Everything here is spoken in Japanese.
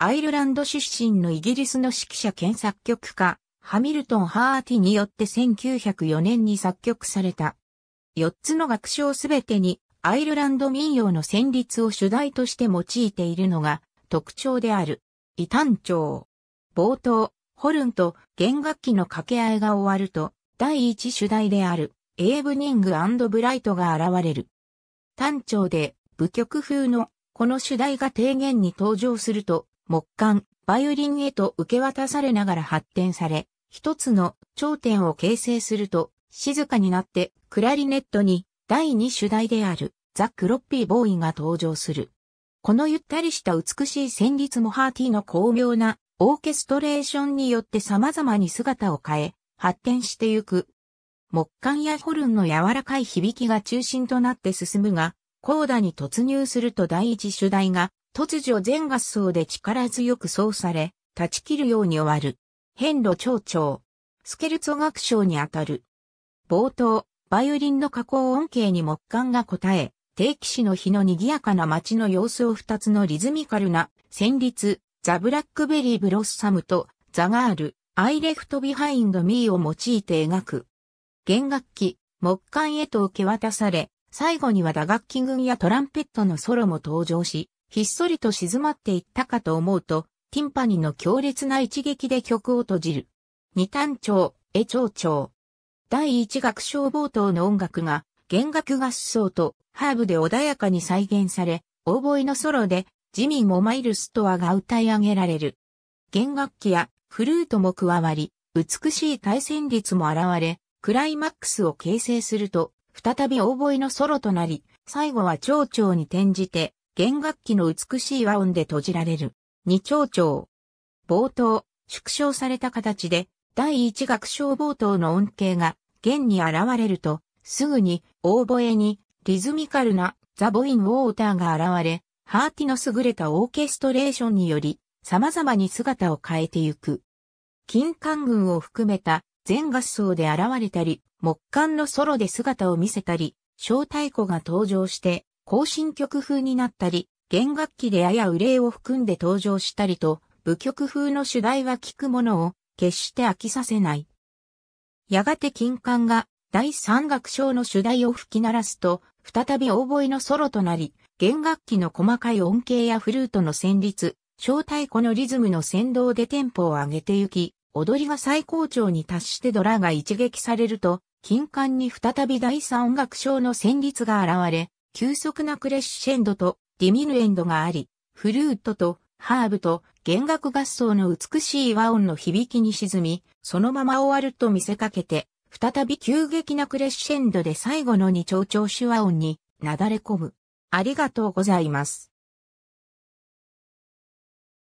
アイルランド出身のイギリスの指揮者兼作曲家、ハミルトン・ハーティによって1904年に作曲された。4つの楽章すべてにアイルランド民謡の旋律を主題として用いているのが特徴である。異端調。冒頭、ホルンと弦楽器の掛け合いが終わると、第一主題である、エーブニングブライトが現れる。単調で、舞曲風の、この主題が提言に登場すると、木管、バイオリンへと受け渡されながら発展され、一つの頂点を形成すると、静かになってクラリネットに第二主題であるザ・クロッピーボーイが登場する。このゆったりした美しい旋律もハーティーの巧妙なオーケストレーションによって様々に姿を変え、発展してゆく。木管やホルンの柔らかい響きが中心となって進むが、コーダに突入すると第一主題が突如全合奏で力強く奏され、断ち切るように終わる。変路長長。スケルツォ楽章にあたる。冒頭、バイオリンの加工音景に木管が応え、定期市の日の賑やかな街の様子を二つのリズミカルな、旋律、ザ・ブラックベリー・ブロッサムと、ザ・ガール、アイ・レフト・ビハインド・ミーを用いて描く。弦楽器、木管へと受け渡され、最後には打楽器群やトランペットのソロも登場し、ひっそりと静まっていったかと思うと、ティンパニの強烈な一撃で曲を閉じる。二単調、絵長調。第一楽章冒頭の音楽が、弦楽合奏とハーブで穏やかに再現され、オーボイのソロで、ジミーもマイルストアが歌い上げられる。弦楽器やフルートも加わり、美しい対戦率も現れ、クライマックスを形成すると、再びオーボイのソロとなり、最後は蝶々に転じて、弦楽器の美しい和音で閉じられる、二丁調。冒頭、縮小された形で、第一楽章冒頭の音形が弦に現れると、すぐに、オーボエに、リズミカルな、ザ・ボイン・ウォーターが現れ、ハーティの優れたオーケストレーションにより、様々に姿を変えてゆく。金管群を含めた全合奏で現れたり、木管のソロで姿を見せたり、小太鼓が登場して行進曲風になったり、弦楽器でやや憂いを含んで登場したりと、舞曲風の主題は聞くものを決して飽きさせない。やがて金管が第三楽章の主題を吹き鳴らすと、再び大声のソロとなり、弦楽器の細かい音形やフルートの旋律、小太鼓のリズムの先導でテンポを上げてゆき、踊りが最高潮に達してドラが一撃されると、金管に再び第三楽章の旋律が現れ、急速なクレッシェンドとディミヌエンドがあり、フルートとハーブと弦楽合奏の美しい和音の響きに沈み、そのまま終わると見せかけて、再び急激なクレッシェンドで最後の二丁調手和音になだれ込む。ありがとうございます。